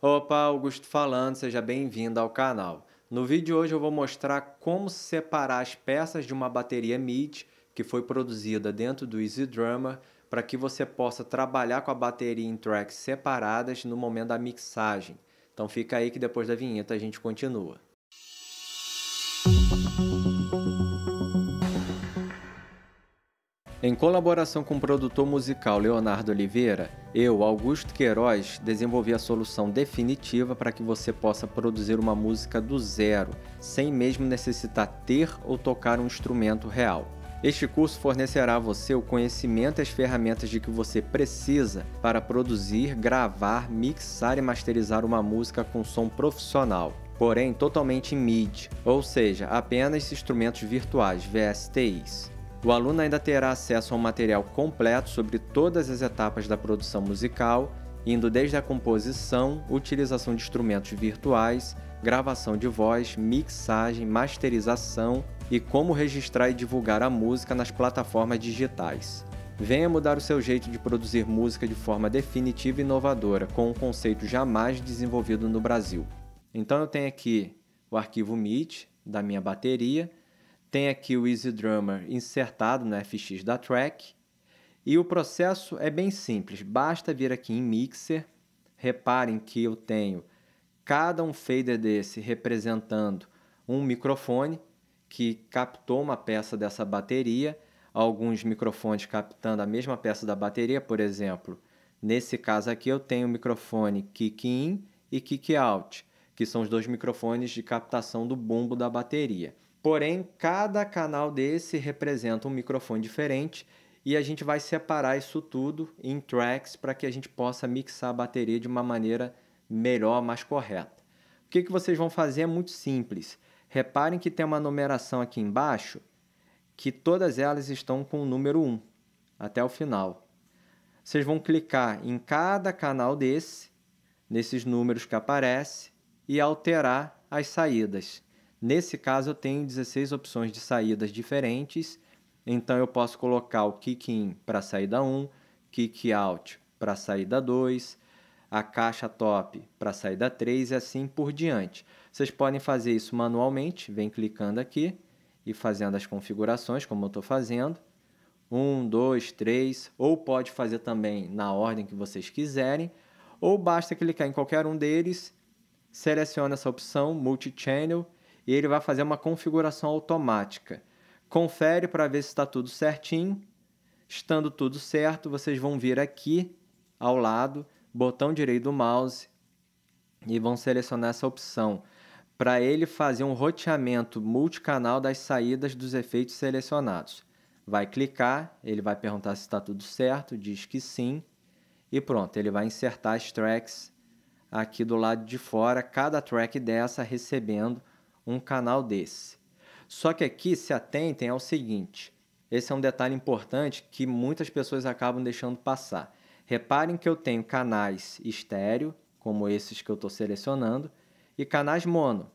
Opa, Augusto falando, seja bem-vindo ao canal. No vídeo de hoje eu vou mostrar como separar as peças de uma bateria MIDI que foi produzida dentro do Easy Drummer para que você possa trabalhar com a bateria em tracks separadas no momento da mixagem. Então fica aí que depois da vinheta a gente continua. Em colaboração com o produtor musical Leonardo Oliveira, eu, Augusto Queiroz, desenvolvi a solução definitiva para que você possa produzir uma música do zero, sem mesmo necessitar ter ou tocar um instrumento real. Este curso fornecerá a você o conhecimento e as ferramentas de que você precisa para produzir, gravar, mixar e masterizar uma música com som profissional, porém totalmente em MIDI, ou seja, apenas instrumentos virtuais (VSTs). O aluno ainda terá acesso a um material completo sobre todas as etapas da produção musical, indo desde a composição, utilização de instrumentos virtuais, gravação de voz, mixagem, masterização e como registrar e divulgar a música nas plataformas digitais. Venha mudar o seu jeito de produzir música de forma definitiva e inovadora, com um conceito jamais desenvolvido no Brasil. Então eu tenho aqui o arquivo MIDI da minha bateria tem aqui o Easy Drummer insertado no FX da track. E o processo é bem simples, basta vir aqui em Mixer. Reparem que eu tenho cada um fader desse representando um microfone que captou uma peça dessa bateria, alguns microfones captando a mesma peça da bateria, por exemplo. Nesse caso aqui eu tenho o microfone kick-in e kick-out, que são os dois microfones de captação do bumbo da bateria. Porém, cada canal desse representa um microfone diferente e a gente vai separar isso tudo em tracks para que a gente possa mixar a bateria de uma maneira melhor, mais correta. O que, que vocês vão fazer é muito simples. Reparem que tem uma numeração aqui embaixo que todas elas estão com o número 1 até o final. Vocês vão clicar em cada canal desse, nesses números que aparece e alterar as saídas. Nesse caso, eu tenho 16 opções de saídas diferentes, então eu posso colocar o kick in para saída 1, kick out para saída 2, a caixa top para saída 3 e assim por diante. Vocês podem fazer isso manualmente, vem clicando aqui e fazendo as configurações, como eu estou fazendo. 1, 2, 3, ou pode fazer também na ordem que vocês quiserem, ou basta clicar em qualquer um deles, seleciona essa opção multi channel e ele vai fazer uma configuração automática. Confere para ver se está tudo certinho. Estando tudo certo, vocês vão vir aqui ao lado, botão direito do mouse e vão selecionar essa opção para ele fazer um roteamento multicanal das saídas dos efeitos selecionados. Vai clicar, ele vai perguntar se está tudo certo, diz que sim, e pronto, ele vai insertar as tracks aqui do lado de fora, cada track dessa recebendo um canal desse. Só que aqui se atentem ao seguinte: esse é um detalhe importante que muitas pessoas acabam deixando passar. Reparem que eu tenho canais estéreo, como esses que eu estou selecionando, e canais mono.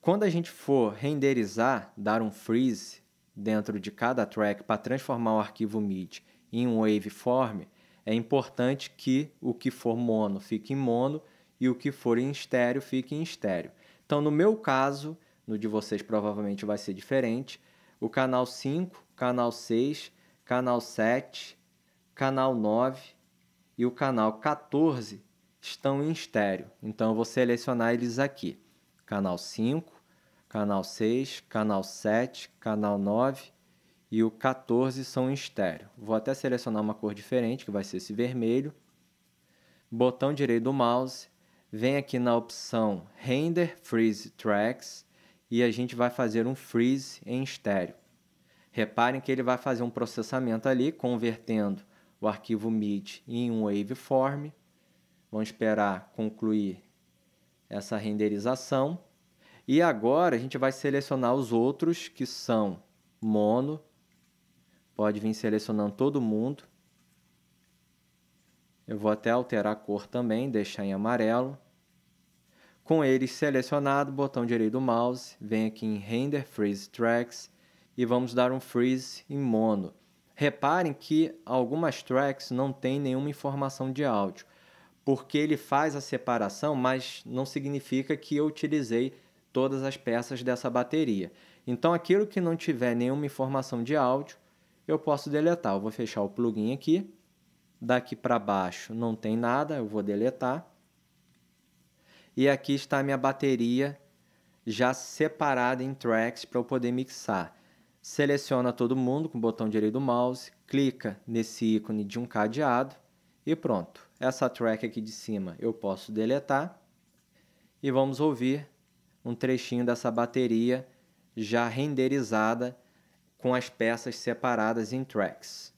Quando a gente for renderizar, dar um freeze dentro de cada track para transformar o arquivo MIDI em um waveform, é importante que o que for mono fique em mono e o que for em estéreo fique em estéreo. Então, no meu caso, no de vocês provavelmente vai ser diferente, o canal 5, canal 6, canal 7, canal 9 e o canal 14 estão em estéreo. Então, eu vou selecionar eles aqui. Canal 5, canal 6, canal 7, canal 9 e o 14 são em estéreo. Vou até selecionar uma cor diferente, que vai ser esse vermelho. Botão direito do mouse, vem aqui na opção Render Freeze Tracks e a gente vai fazer um freeze em estéreo. Reparem que ele vai fazer um processamento ali, convertendo o arquivo MIDI em um waveform. Vamos esperar concluir essa renderização. E agora a gente vai selecionar os outros que são mono. Pode vir selecionando todo mundo. Eu vou até alterar a cor também, deixar em amarelo. Com ele selecionado, botão direito do mouse, vem aqui em Render Freeze Tracks e vamos dar um freeze em mono. Reparem que algumas tracks não têm nenhuma informação de áudio, porque ele faz a separação, mas não significa que eu utilizei todas as peças dessa bateria. Então, aquilo que não tiver nenhuma informação de áudio, eu posso deletar. Eu vou fechar o plugin aqui Daqui para baixo não tem nada, eu vou deletar. E aqui está a minha bateria já separada em tracks para eu poder mixar. Seleciona todo mundo com o botão direito do mouse, clica nesse ícone de um cadeado e pronto. Essa track aqui de cima eu posso deletar e vamos ouvir um trechinho dessa bateria já renderizada com as peças separadas em tracks.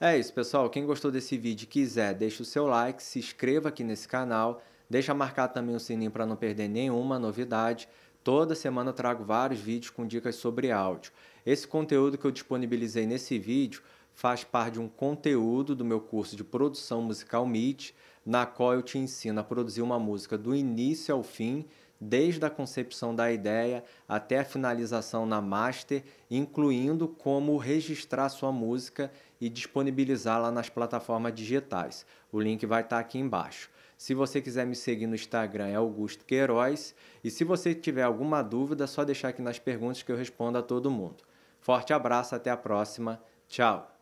É isso, pessoal. Quem gostou desse vídeo e quiser, deixa o seu like, se inscreva aqui nesse canal, deixa marcar também o sininho para não perder nenhuma novidade. Toda semana eu trago vários vídeos com dicas sobre áudio. Esse conteúdo que eu disponibilizei nesse vídeo faz parte de um conteúdo do meu curso de produção musical MIT, na qual eu te ensino a produzir uma música do início ao fim, desde a concepção da ideia até a finalização na master, incluindo como registrar sua música e disponibilizá-la nas plataformas digitais. O link vai estar aqui embaixo. Se você quiser me seguir no Instagram é Augusto Queiroz e se você tiver alguma dúvida, é só deixar aqui nas perguntas que eu respondo a todo mundo. Forte abraço, até a próxima. Tchau.